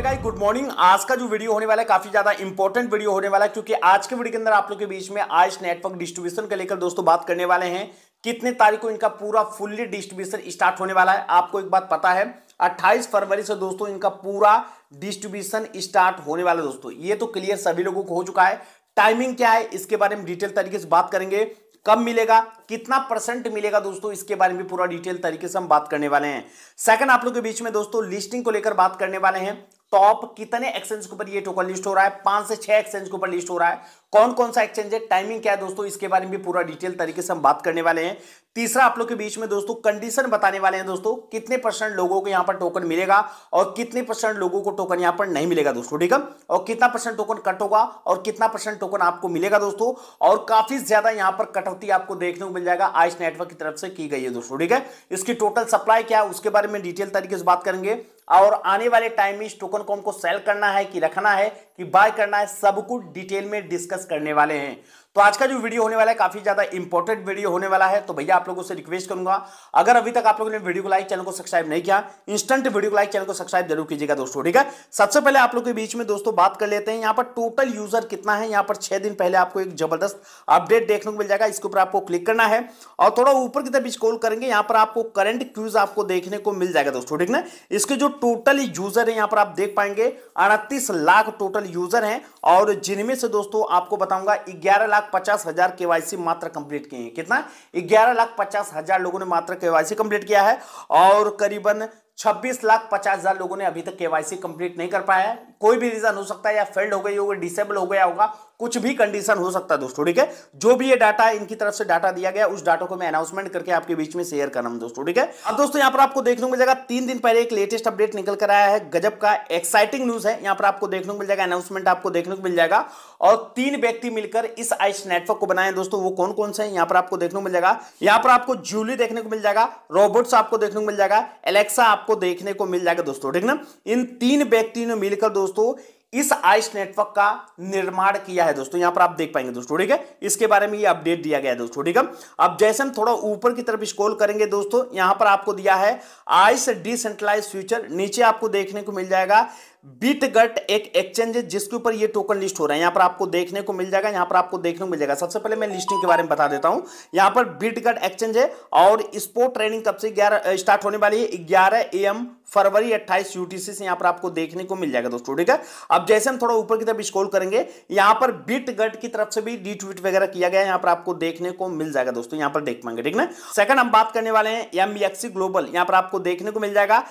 है guys good morning आज का जो वीडियो होने वाला है काफी ज्यादा इंपॉर्टेंट वीडियो होने वाला है क्योंकि आज के वीडियो के अंदर आप लोगों के बीच में आज नेटवर्क डिस्ट्रीब्यूशन को लेकर दोस्तों बात करने वाले हैं कितने तारीख को इनका पूरा फुल्ली डिस्ट्रीब्यूशन स्टार्ट होने वाला है आपको एक बात पता है 28 फरवरी से दोस्तों इनका पूरा डिस्ट्रीब्यूशन स्टार्ट होने वाला है दोस्तों ये तो क्लियर सभी लोगों को हो चुका है टाइमिंग क्या है इसके बारे में डिटेल तरीके से बात करेंगे कब मिलेगा कितना परसेंट मिलेगा दोस्तों इसके बारे में पूरा डिटेल तरीके से हम बात करने वाले हैं सेकंड आप लोग के बीच में दोस्तों लिस्टिंग को लेकर बात करने वाले हैं टॉप कितने एक्सचेंज के ऊपर ये टोकन लिस्ट हो रहा है पांच से छह एक्सचेंज के ऊपर लिस्ट हो रहा है कौन कौन सा एक्सचेंज है टाइमिंग क्या है दोस्तों इसके बारे में भी पूरा डिटेल तरीके से हम बात करने वाले हैं तीसरा आप लोग के बीच में दोस्तों कंडीशन बताने वाले हैं दोस्तों कितने परसेंट लोगों को यहां पर टोकन मिलेगा और कितने परसेंट लोगों को टोकन यहां पर नहीं मिलेगा दोस्तों ठीक है और कितना परसेंट टोकन कट होगा और कितना परसेंट टोकन आपको मिलेगा दोस्तों और काफी ज्यादा यहां पर कटौती आपको देखने को मिल जाएगा आइस नेटवर्क की तरफ से की गई है दोस्तों ठीक है इसकी टोटल सप्लाई क्या है उसके बारे में डिटेल तरीके से बात करेंगे और आने वाले टाइम में इस टोकन को हमको सेल करना है कि रखना है कि बाय करना है सब कुछ डिटेल में डिस्कस करने वाले हैं तो आज का जो वीडियो होने वाला है काफी ज्यादा इंपॉर्टेंट वीडियो होने वाला है तो भैया आप लोगों से रिक्वेस्ट करूंगा अगर अभी तक आप लोगों ने वीडियो को लाइक चैनल को सब्सक्राइब नहीं किया इंस्टेंट वीडियो को लाइक चैनल को सब्सक्राइब जरूर कीजिएगा दोस्तों ठीक है सबसे पहले आप लोग के बीच में दोस्तों बात कर लेते हैं यहाँ पर टोटल यूजर कितना है यहाँ पर छह दिन पहले आपको एक जबरदस्त अपडेट देखने को मिल जाएगा इसके ऊपर आपको क्लिक करना है और थोड़ा ऊपर की तरफ स्कोल करेंगे यहाँ पर आपको करंट क्यूज आपको देखने को मिल जाएगा दोस्तों ठीक ना इसके जो टोटल यूजर है यहाँ पर आप देख पाएंगे अड़तीस लाख टोटल यूजर है और जिनमें से दोस्तों आपको बताऊंगा ग्यारह लाख लाख पचास हजार केवाईसी मात्र कंप्लीट किए हैं कितना ग्यारह लाख पचास हजार लोगों ने मात्र केवाईसी कंप्लीट किया है और करीबन छब्बीस लाख पचास हजार लोगों ने अभी तक केवाईसी कंप्लीट नहीं कर पाया है कोई भी रीजन हो सकता है या फेल्ड हो गई होगी डिसेबल हो गया होगा कुछ भी कंडीशन हो सकता है दोस्तों ठीक है जो भी ये डाटा इनकी तरफ से डाटा दिया गया उस डाटा को मैं अनाउंसमेंट करके आपके बीच में शेयर कर रहा हूं दोस्तों ठीक है अब दोस्तों यहाँ पर आपको देखने को मिलेगा तीन दिन पहले एक लेटेस्ट अपडेट निकल कर आया है गजब का एक्साइटिंग न्यूज है यहाँ पर आपको देखने को मिल जाएगा अनाउंसमेंट आपको देखने को मिल जाएगा और तीन व्यक्ति मिलकर इस आइस नेटवर्क को बनाए दोस्तों वो कौन कौन से यहाँ पर आपको देखने को मिल जाएगा यहाँ पर आपको जूली देखने को मिल जाएगा रोबोट्स आपको देखने को मिल जाएगा एलेक्सा आपको आपको देखने को मिल जाएगा दोस्तों ठीक ना इन तीन व्यक्ति ने मिलकर दोस्तों इस आइस नेटवर्क का निर्माण किया है दोस्तों यहां पर आप देख पाएंगे दोस्तों ठीक है इसके बारे में ये अपडेट दिया गया है दोस्तों ठीक है अब जैसे हम थोड़ा ऊपर की तरफ स्क्रॉल करेंगे दोस्तों यहां पर आपको दिया है आइस डिसेंट्रलाइज फ्यूचर नीचे आपको देखने को मिल जाएगा बीटगट एक एक्सचेंज है जिसके ऊपर ये टोकन लिस्ट हो रहा है यहाँ पर आपको देखने को मिल जाएगा यहाँ पर आपको देखने को मिल जाएगा सबसे पहले मैं लिस्टिंग के बारे में बता देता हूँ यहाँ पर बीटगट एक्सचेंज है और स्पोर्ट ट्रेडिंग कब से ग्यारह स्टार्ट होने वाली है ग्यारह ए फरवरी 28 यूटीसी से यहां पर आपको देखने को मिल जाएगा दोस्तों ठीक है अब जैसे हम थोड़ा ऊपर की तरफ स्क्रॉल करेंगे यहां पर बीटगट की तरफ से भी रीट्वीट वगैरह किया गया यहां पर आपको देखने को मिल जाएगा दोस्तों यहां पर देख पाएंगे ठीक ना सेकंड हम बात करने वाले हैं एमबीएक्सी ग्लोबल यहां पर आपको देखने को मिल जाएगा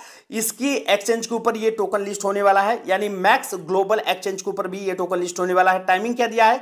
इसकी एक्सचेंज के ऊपर ये टोकन लिस्ट होने वाला वाला है यानी मैक्स ग्लोबल एक्सचेंज के ऊपर भी ये टोकन लिस्ट होने वाला है टाइमिंग क्या दिया है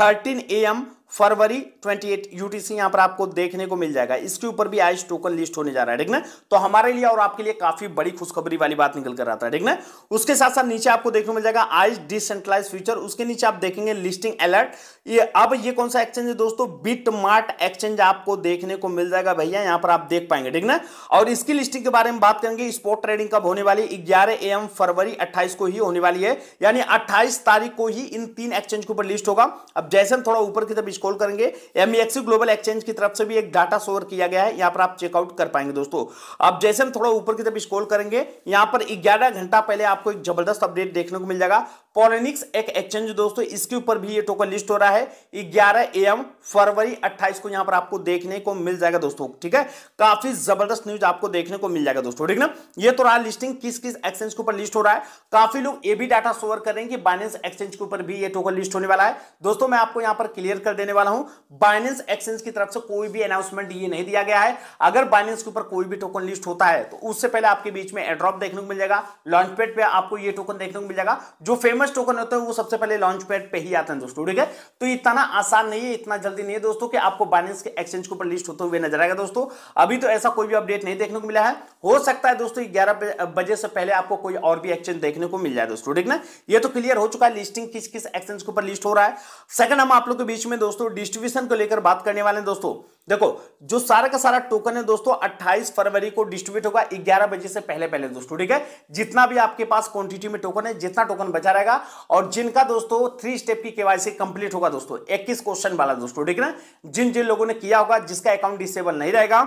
थर्टीन ए एम फरवरी 28 यूटीसी यहां पर आपको देखने को मिल जाएगा इसके ऊपर भी आइस टोकन लिस्ट होने जा रहा है ठीक ना तो हमारे लिए और आपके लिए काफी बड़ी खुशखबरी वाली बात निकल कर आता है ठीक ना उसके साथ साथ नीचे आपको देखने को मिल जाएगा आज डिसेंट्रलाइज फ्यूचर उसके नीचे आप देखेंगे लिस्टिंग अलर्ट ये अब ये कौन सा एक्सचेंज है दोस्तों बिट मार्ट एक्सचेंज आपको देखने को मिल जाएगा भैया यहां पर आप देख पाएंगे ठीक ना और इसकी लिस्टिंग के बारे में बात करेंगे स्पोर्ट ट्रेडिंग कब होने वाली ग्यारह एम फरवरी अट्ठाईस को ही होने वाली है यानी अट्ठाईस तारीख को ही इन तीन एक्सचेंज के ऊपर लिस्ट होगा अब जैसे थोड़ा ऊपर की तरफ स्क्रॉल करेंगे एमएक्सी ग्लोबल एक्सचेंज की तरफ से भी एक डाटा शोर किया गया है यहां पर आप चेकआउट कर पाएंगे दोस्तों अब जैसे हम थोड़ा ऊपर की तरफ स्क्रॉल करेंगे यहां पर ग्यारह घंटा पहले आपको एक जबरदस्त अपडेट देखने को मिल जाएगा पॉलिनिक्स एक एक्सचेंज दोस्तों इसके ऊपर भी ये टोकन लिस्ट हो रहा है 11 एम फरवरी 28 को यहां पर आपको देखने को मिल जाएगा दोस्तों ठीक है काफी जबरदस्त न्यूज आपको देखने को मिल जाएगा दोस्तों ठीक ना ये तो रहा लिस्टिंग किस किस एक्सचेंज के ऊपर लिस्ट हो रहा है काफी लोग ये भी डाटा सोवर कर रहे हैं कि बाइनेंस एक्सचेंज के ऊपर भी ये टोकन लिस्ट होने वाला है दोस्तों मैं आपको यहां पर क्लियर कर देने वाला हूं बाइनेंस एक्सचेंज की तरफ से कोई भी अनाउंसमेंट ये नहीं दिया गया है अगर बाइनेंस के ऊपर कोई भी टोकन लिस्ट होता है तो उससे पहले आपके बीच में एड्रॉप देखने को मिल जाएगा लॉन्चपेड पर आपको ये टोकन देखने को मिल जाएगा जो फेमस एमएस टोकन होता है वो सबसे पहले लॉन्च पैड पे ही आते हैं दोस्तों ठीक है तो इतना आसान नहीं है इतना जल्दी नहीं है दोस्तों कि आपको बाइनेंस के एक्सचेंज के ऊपर लिस्ट होते हुए नजर आएगा दोस्तों अभी तो ऐसा कोई भी अपडेट नहीं देखने को मिला है हो सकता है दोस्तों ग्यारह बजे से पहले आपको कोई और भी एक्सचेंज देखने को मिल जाए दोस्तों ठीक ना ये तो क्लियर हो चुका है लिस्टिंग किस किस एक्सचेंज के ऊपर लिस्ट हो रहा है सेकंड हम आप लोग के बीच में दोस्तों डिस्ट्रीब्यूशन को लेकर बात करने वाले हैं दोस्तों देखो जो सारा का सारा टोकन है दोस्तों 28 फरवरी को डिस्ट्रीब्यूट होगा 11 बजे से पहले पहले दोस्तों ठीक है जितना भी आपके पास क्वांटिटी में टोकन है जितना टोकन बचा रहेगा जाएगा और जिनका दोस्तों थ्री स्टेप की केवाईसी कंप्लीट होगा दोस्तों इक्कीस क्वेश्चन वाला दोस्तों ठीक है ना जिन जिन लोगों ने किया होगा जिसका अकाउंट डिसेबल नहीं रहेगा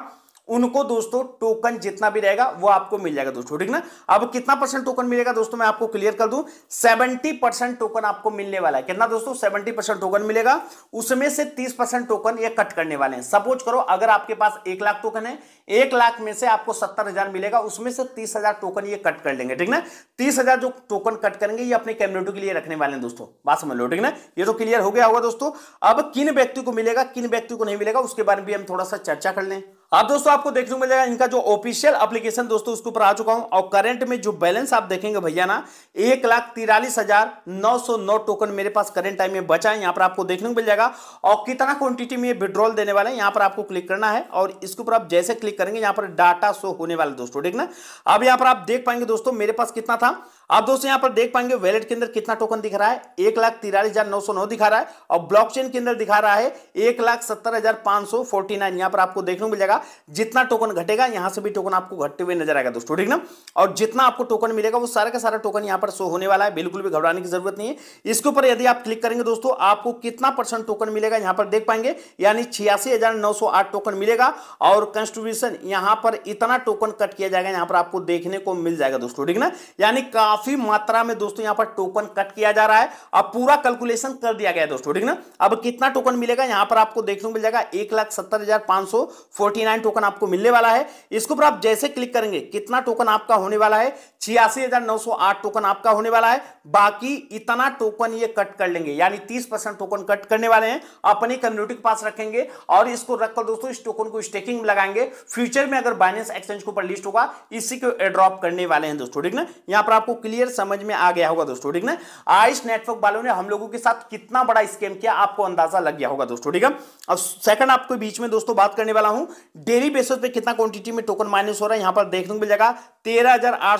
उनको दोस्तों टोकन जितना भी रहेगा वो आपको मिल जाएगा दोस्तों ठीक ना अब कितना परसेंट टोकन मिलेगा दोस्तों मैं आपको क्लियर कर दूं 70 परसेंट टोकन आपको मिलने वाला है कितना दोस्तों 70 परसेंट टोकन मिलेगा उसमें से 30 परसेंट टोकन ये कट करने वाले हैं सपोज करो अगर आपके पास एक लाख टोकन है एक लाख में से आपको सत्तर हजार मिलेगा उसमें से तीस हजार टोकन ये कट कर लेंगे ठीक ना तीस हजार जो टोकन कट करेंगे ये अपने कम्युनिटी के लिए रखने वाले हैं दोस्तों बात समझ लो ठीक ना ये तो क्लियर हो गया होगा दोस्तों अब किन व्यक्ति को मिलेगा किन व्यक्ति को नहीं मिलेगा उसके बारे में भी हम थोड़ा सा चर्चा कर लें अब हाँ, दोस्तों आपको देखने को मिलेगा इनका जो ऑफिशियल एप्लीकेशन दोस्तों उसके ऊपर आ चुका हूं और करंट में जो बैलेंस आप देखेंगे भैया ना एक लाख तिरालीस हजार नौ सौ नौ टोकन मेरे पास करंट टाइम में बचा है यहां पर आपको देखने को मिल जाएगा और कितना क्वांटिटी में विड्रॉल देने वाला है यहां पर आपको क्लिक करना है और इसके ऊपर आप जैसे क्लिक करेंगे यहां पर डाटा शो होने वाला दोस्तों ठीक ना अब यहां पर आप देख पाएंगे दोस्तों मेरे पास कितना था आप दोस्तों यहां पर देख पाएंगे वैलेट के अंदर कितना टोकन दिख रहा है एक लाख तिरालीस हजार नौ सौ नौ दिखा रहा है और ब्लॉकचेन के अंदर दिखा रहा है एक लाख सत्तर हजार पांच सौ फोर्टी नाइन यहां पर आपको देखने को मिलेगा जितना टोकन घटेगा यहां से भी टोकन आपको घटते हुए नजर आएगा दोस्तों ठीक ना और जितना आपको टोकन मिलेगा वो सारा का सारा टोकन यहां पर शो होने वाला है बिल्कुल भी घबराने की जरूरत नहीं है इसके ऊपर यदि आप क्लिक करेंगे दोस्तों आपको कितना परसेंट टोकन मिलेगा यहां पर देख पाएंगे यानी छियासी टोकन मिलेगा और कंस्ट्रीब्यूशन यहां पर इतना टोकन कट किया जाएगा यहां पर आपको देखने को मिल जाएगा दोस्तों ठीक ना यानी काफी मात्रा में दोस्तों यहां पर टोकन कट किया जा रहा है अब पूरा कैलकुलेशन कर दिया गया है दोस्तों ठीक ना अब कितना टोकन मिलेगा यहां पर आपको देखने को मिल जाएगा एक लाख सत्तर हजार पांच सौ फोर्टी नाइन टोकन आपको मिलने वाला है इसके ऊपर आप जैसे क्लिक करेंगे कितना टोकन आपका होने वाला है छियासी हजार नौ सौ आठ टोकन आपका होने वाला है बाकी इतना टोकन ये कट कर लेंगे यानी तीस परसेंट टोकन कट करने वाले हैं अपनी कम्युनिटी के पास रखेंगे और इसको रखकर दोस्तों इस टोकन को स्टेकिंग में लगाएंगे फ्यूचर में अगर बाइनेंस एक्सचेंज के ऊपर लिस्ट होगा इसी को ड्रॉप करने वाले हैं दोस्तों ठीक ना यहाँ पर आपको क्लियर समझ में आ गया होगा दोस्तों ठीक ना आयुष नेटवर्क वालों ने हम लोगों के साथ कितना बड़ा स्कैम किया आपको अंदाजा लग गया होगा दोस्तों ठीक है अब सेकंड आपको बीच में दोस्तों बात करने वाला हूं डेली बेसिस पे कितना क्वांटिटी में टोकन माइनस हो रहा है यहां पर देखने को मिल जाएगा तेरह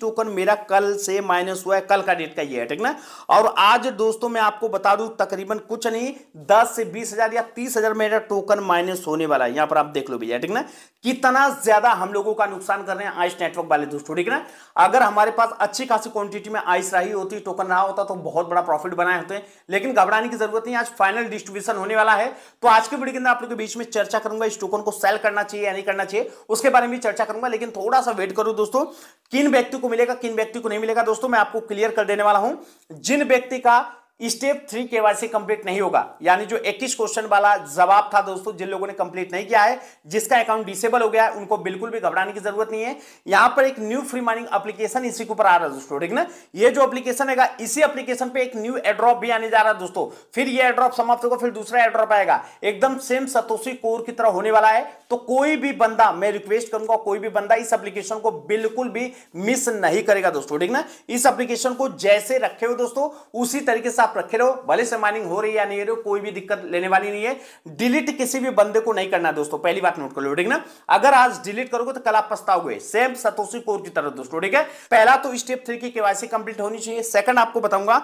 टोकन मेरा कल से माइनस हुआ है कल का डेट का ये है ठीक ना और आज दोस्तों मैं आपको बता दू तकरीबन कुछ नहीं दस से बीस या तीस मेरा टोकन माइनस होने वाला है यहां पर आप देख लो भैया ठीक ना कितना ज्यादा हम लोगों का नुकसान कर रहे हैं आयुष नेटवर्क वाले दोस्तों ठीक ना अगर हमारे पास पास अच्छी खासी क्वांटिटी में आइस रही होती टोकन रहा होता तो बहुत बड़ा प्रॉफिट बनाए होते हैं लेकिन घबराने की जरूरत नहीं आज फाइनल डिस्ट्रीब्यूशन होने वाला है तो आज के वीडियो के अंदर आप लोगों के बीच में चर्चा करूंगा इस टोकन को सेल करना चाहिए या नहीं करना चाहिए उसके बारे में चर्चा करूंगा लेकिन थोड़ा सा वेट करो दोस्तों किन व्यक्ति को मिलेगा किन व्यक्ति को नहीं मिलेगा दोस्तों मैं आपको क्लियर कर देने वाला हूं जिन व्यक्ति का step three K Y complete नहीं होगा यानी जो 21 क्वेश्चन वाला जवाब था दोस्तों जिन लोगों ने कंप्लीट नहीं किया है जिसका अकाउंट डिसेबल हो गया है उनको बिल्कुल भी घबराने की जरूरत नहीं है यहां पर एक न्यू फ्री माइनिंग एप्लीकेशन इसी के ऊपर आ रहा है दोस्तों ठीक ना ये जो एप्लीकेशन है इसी एप्लीकेशन पर एक न्यू एड्रॉप भी आने जा रहा है दोस्तों फिर यह एड्रॉप समाप्त होगा फिर दूसरा एड्रॉप आएगा एकदम सेम सतोशी कोर की तरह होने वाला है तो कोई भी बंदा मैं रिक्वेस्ट करूंगा कोई भी बंदा इस एप्लीकेशन को बिल्कुल भी मिस नहीं करेगा दोस्तों ठीक ना इस एप्लीकेशन को जैसे रखे हो दोस्तों उसी तरीके से आप रखे रहो भले से माइनिंग हो रही है या नहीं हो रही कोई भी दिक्कत लेने वाली नहीं है डिलीट किसी भी बंदे को नहीं करना दोस्तों पहली बात नोट कर लो ठीक ना अगर आज डिलीट करोगे तो कल आप पछताओगे सेम सतोशी कोर की तरह दोस्तों ठीक है पहला तो स्टेप थ्री की केवासी कंप्लीट होनी चाहिए सेकंड आपको बताऊंगा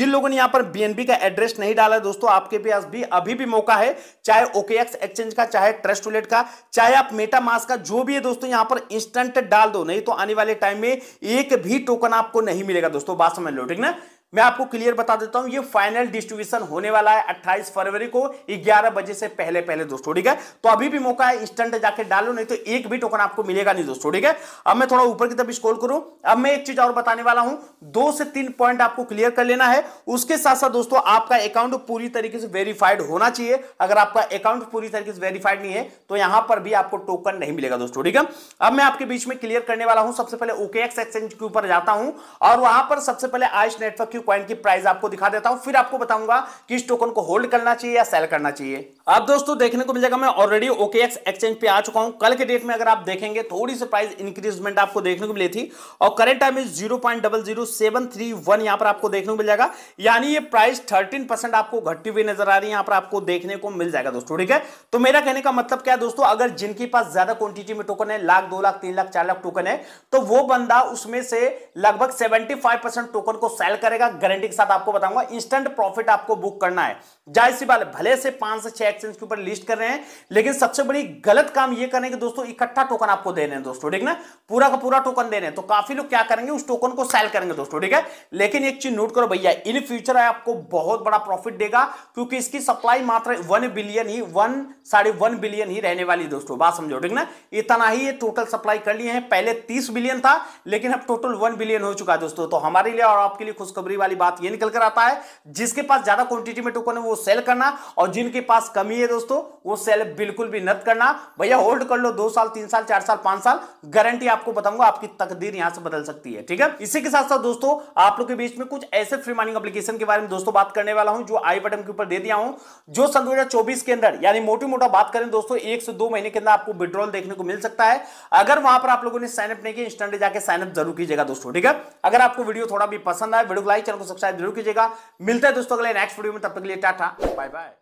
जिन लोगों ने यहां पर बीएनबी का एड्रेस नहीं डाला है दोस्तों आपके पास भी अभी भी मौका है चाहे ओकेएक्स एक्सचेंज का चाहे ट्रस्ट वॉलेट का चाहे आप मेटा मास का जो भी है दोस्तों यहां पर इंस्टेंट डाल दो नहीं तो आने वाले टाइम में एक भी टोकन आपको नहीं मिलेगा दोस्तों बात समझ लो ठीक ना मैं आपको क्लियर बता देता हूं ये फाइनल डिस्ट्रीब्यूशन होने वाला है 28 फरवरी को 11 बजे से पहले पहले दोस्तों ठीक है तो अभी भी मौका है इंस्टेंट जाके डालो नहीं तो एक भी टोकन आपको मिलेगा नहीं दोस्तों ठीक है अब मैं थोड़ा ऊपर की तरफ स्कोल करूं अब मैं एक चीज और बताने वाला हूं दो से तीन पॉइंट आपको क्लियर कर लेना है उसके साथ साथ दोस्तों आपका अकाउंट पूरी तरीके से वेरीफाइड होना चाहिए अगर आपका अकाउंट पूरी तरीके से वेरीफाइड नहीं है तो यहां पर भी आपको टोकन नहीं मिलेगा दोस्तों ठीक है अब मैं आपके बीच में क्लियर करने वाला हूं सबसे पहले ओके एक्सचेंज के ऊपर जाता हूं और वहां पर सबसे पहले आयुष नेटवर्क कॉइन की प्राइस आपको दिखा देता हूं फिर आपको बताऊंगा कि इस टोकन को होल्ड करना चाहिए या सेल करना चाहिए अब दोस्तों देखने को मिलेगा मैं ऑलरेडी ओकेएक्स एक्सचेंज पे आ चुका हूं कल के डेट में अगर आप देखेंगे थोड़ी सी प्राइस इंक्रीजमेंट आपको देखने को मिली थी और current time is zero point double zero seven three one यहां पर आपको देखने को मिल जाएगा यानी ये प्राइस थर्टीन परसेंट आपको घटती हुई नजर आ रही है यहां पर आपको देखने को मिल जाएगा दोस्तों ठीक है तो मेरा कहने का मतलब क्या है दोस्तों अगर जिनके पास ज्यादा क्वांटिटी में टोकन है लाख दो लाख तीन लाख चार लाख टोकन है तो वो बंदा उसमें से लगभग सेवेंटी फाइव परसेंट टोकन को सेल करेगा गारंटी के साथ आपको बताऊंगा इंस्टेंट प्रॉफिट आपको बुक करना है जाहिर सी बात भले से पांच से छह एक्सचेंज के ऊपर लिस्ट कर रहे हैं लेकिन सबसे बड़ी गलत काम यह करें कि दोस्तों इकट्ठा टोकन आपको दे रहे हैं दोस्तों ठीक ना पूरा का पूरा टोकन दे रहे हैं तो काफी लोग क्या करेंगे उस टोकन को सेल करेंगे दोस्तों ठीक है लेकिन एक चीज नोट करो भैया इन फ्यूचर आपको बहुत बड़ा प्रॉफिट देगा क्योंकि इसकी सप्लाई मात्र वन बिलियन ही वन साढ़े वन बिलियन ही रहने वाली दोस्तों बात समझो ठीक ना इतना ही ये टोटल सप्लाई कर लिए हैं पहले तीस बिलियन था लेकिन अब टोटल वन बिलियन हो चुका है दोस्तों तो हमारे लिए और आपके लिए खुशखबरी वाली बात ये निकल कर आता है जिसके पास ज्यादा क्वांटिटी में टोकन है वो सेल करना और जिनके पास कमी है दोस्तों वो सेल बिल्कुल भी नत करना भैया होल्ड कर लो दो साल तीन साल चार साल पांच साल गारंटी आपको बताऊंगा आपकी तकदीर यहां से बदल सकती है ठीक है इसी के साथ साथ दोस्तों आप लोग के बीच में कुछ ऐसे फ्री माइनिंग एप्लीकेशन के बारे में दोस्तों बात करने वाला हूं जो आई बटन के ऊपर दे दिया हूं जो सन दो के अंदर यानी मोटी मोटा बात करें दोस्तों एक से दो महीने के अंदर आपको विड्रॉल देखने को मिल सकता है अगर वहां पर आप लोगों ने साइनअप नहीं किया इंस्टेंट जाकर साइनअप जरूर कीजिएगा दोस्तों ठीक है अगर आपको वीडियो थोड़ा भी पसंद आए वीडियो लाइक लाइक चैनल को सब्सक्राइब जरूर कीजिएगा मिलते हैं दोस्तों अगले नेक्स्ट वीडियो में तब तक के लिए टाटा बाय बाय